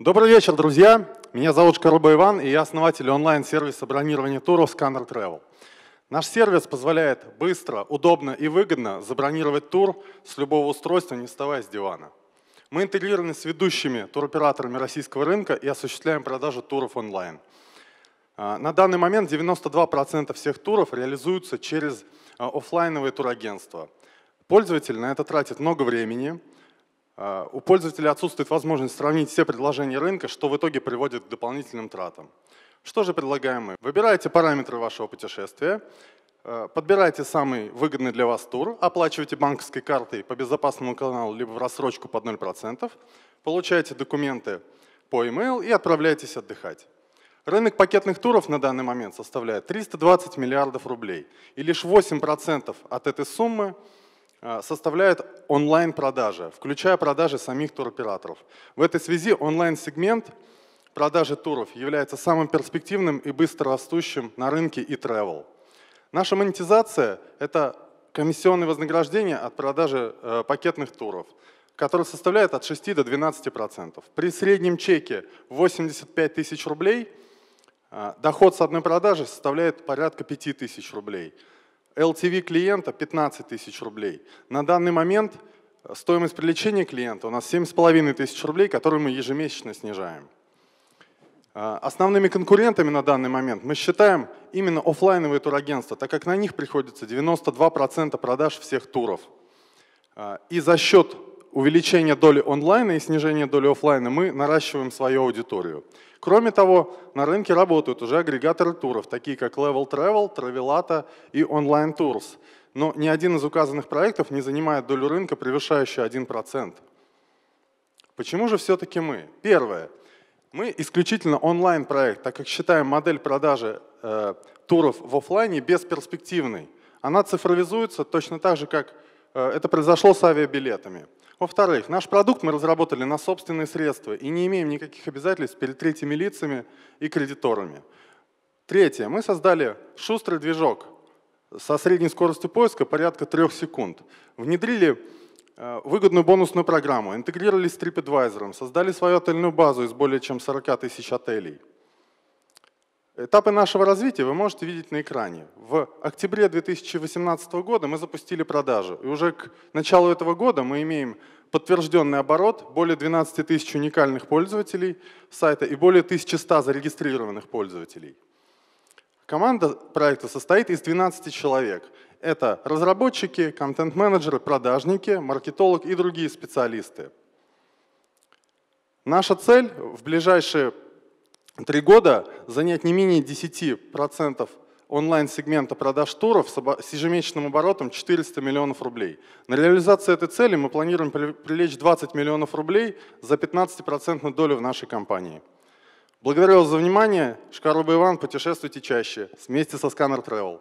Добрый вечер, друзья. Меня зовут Шкарба Иван, и я основатель онлайн-сервиса бронирования туров Scanner Travel. Наш сервис позволяет быстро, удобно и выгодно забронировать тур с любого устройства, не вставая с дивана. Мы интегрированы с ведущими туроператорами российского рынка и осуществляем продажу туров онлайн. А, на данный момент 92% всех туров реализуются через а, офлайновые турагентства. Пользователь на это тратит много времени, а, у пользователя отсутствует возможность сравнить все предложения рынка, что в итоге приводит к дополнительным тратам. Что же предлагаем мы? Выбираете параметры вашего путешествия, э, подбираете самый выгодный для вас тур, оплачиваете банковской картой по безопасному каналу либо в рассрочку под 0%, получаете документы по e-mail и отправляетесь отдыхать. Рынок пакетных туров на данный момент составляет 320 миллиардов рублей, и лишь 8% от этой суммы Э, составляет онлайн-продажи, включая продажи самих туроператоров. В этой связи онлайн-сегмент продажи туров является самым перспективным и быстро растущим на рынке и e travel. Наша монетизация – это комиссионные вознаграждения от продажи э, пакетных туров, которые составляют от 6 до 12%. При среднем чеке 85 тысяч рублей э, доход с одной продажи составляет порядка 5 тысяч рублей – LTV клиента 15 тысяч рублей. На данный момент э, стоимость привлечения клиента у нас 7,5 тысяч рублей, которые мы ежемесячно снижаем. Э, основными конкурентами на данный момент мы считаем именно офлайновые турагентства, так как на них приходится 92% продаж всех туров. Э, и за счет увеличение доли онлайна и снижение доли офлайна, мы наращиваем свою аудиторию. Кроме того, на рынке работают уже агрегаторы туров, такие как Level Travel, Travelata и Online Tours. Но ни один из указанных проектов не занимает долю рынка, превышающую 1%. Почему же все-таки мы? Первое. Мы исключительно онлайн-проект, так как считаем модель продажи э, туров в офлайне бесперспективной. Она цифровизуется точно так же, как э, это произошло с авиабилетами. Во-вторых, наш продукт мы разработали на собственные средства и не имеем никаких обязательств перед третьими лицами и кредиторами. Третье, мы создали шустрый движок со средней скоростью поиска порядка трех секунд. Внедрили э, выгодную бонусную программу, интегрировались с TripAdvisor, создали свою отельную базу из более чем 40 тысяч отелей – Этапы нашего развития вы можете видеть на экране. В октябре 2018 года мы запустили продажу, и уже к началу этого года мы имеем подтвержденный оборот, более 12 тысяч уникальных пользователей сайта и более 1100 зарегистрированных пользователей. Команда проекта состоит из 12 человек. Это разработчики, контент-менеджеры, продажники, маркетолог и другие специалисты. Наша цель в ближайшие три года занять не менее 10% онлайн-сегмента продаж туров с ежемесячным оборотом 400 миллионов рублей. На реализацию этой цели мы планируем привлечь 20 миллионов рублей за 15% долю в нашей компании. Благодарю вас за внимание. Шкаруб Иван, путешествуйте чаще. Вместе со Scanner Travel.